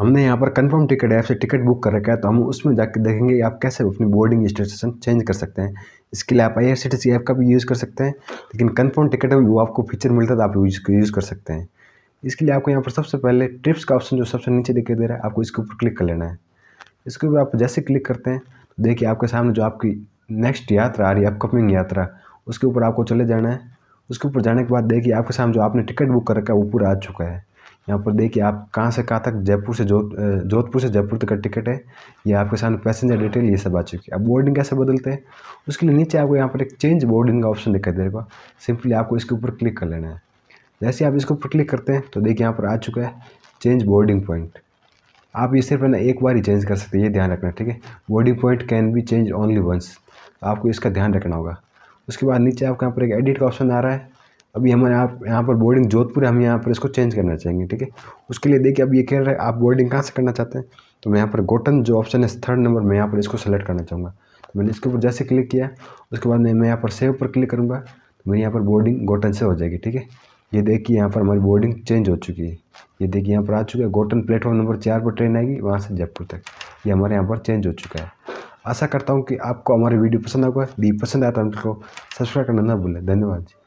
हमने यहाँ पर कंफर्म टिकट ऐप से टिकट बुक कर रखा है तो हम उसमें जाकर देखेंगे आप कैसे अपनी बोर्डिंग स्टेशन चेंज कर सकते हैं इसके लिए आप आई आर ऐप का भी यूज़ कर सकते हैं लेकिन कंफर्म टिकट है वो आपको फीचर मिलता है तो आप यूज़ कर सकते हैं इसके लिए आपको यहाँ पर सबसे पहले ट्रिप्स का ऑप्शन जो सबसे नीचे दिखाई दे रहा है आपको इसके ऊपर क्लिक कर लेना है इसके ऊपर आप जैसे क्लिक करते हैं तो देखिए आपके सामने जो आपकी नेक्स्ट यात्रा आ रही है अपकमिंग यात्रा उसके ऊपर आपको चले जाना है उसके ऊपर जाने के बाद देखिए आपके सामने जो आपने टिकट बुक कर रखा है वो पूरा आ चुका है यहाँ पर देखिए आप कहाँ से कहाँ तक जयपुर से जोध जोधपुर से जयपुर तक का टिकट है ये आपके सामने पैसेंजर डिटेल ये सब आ चुकी है अब बोर्डिंग कैसे बदलते हैं उसके लिए नीचे आपको यहाँ पर एक चेंज बोर्डिंग का ऑप्शन दिखाई देगा सिंपली आपको इसके ऊपर क्लिक कर लेना है जैसे आप इसके ऊपर क्लिक करते हैं तो देखिए यहाँ पर आ चुका है चेंज बोर्डिंग पॉइंट आप ये सिर्फ ना एक बार ही चेंज कर सकते हैं ये ध्यान रखना ठीक है boarding point can be change only once तो आपको इसका ध्यान रखना होगा उसके बाद नीचे आपके यहाँ पर एक एडिट का ऑप्शन आ रहा है अभी हमारे आप यहाँ पर बोर्डिंग जोधपुर है हम यहाँ पर इसको चेंज करना चाहेंगे ठीक है उसके लिए देखिए अब ये कह रहे हैं आप बोर्डिंग कहाँ से करना चाहते हैं तो मैं यहाँ पर गोटन जो ऑप्शन है थर्ड नंबर में यहाँ पर इसको सेलेक्ट करना चाहूँगा तो मैंने इसके ऊपर जैसे क्लिक किया उसके बाद मैं यहाँ पर सेव पर क्लिक करूँगा तो मेरी यहाँ पर बोर्डिंग गोटन से हो जाएगी ठीक है ये देखिए यहाँ पर हमारी बोर्डिंग चेंज हो चुकी है ये देखिए यहाँ पर आ चुका है गोटन प्लेटफॉर्म नंबर चार पर ट्रेन आएगी वहाँ से जयपुर तक ये हमारे यहाँ पर चेंज हो चुका है आशा करता हूँ कि आपको हमारी वीडियो पसंद आएगा दी पसंद आता है तो हमको सब्सक्राइब करना ना भूलें धन्यवाद जी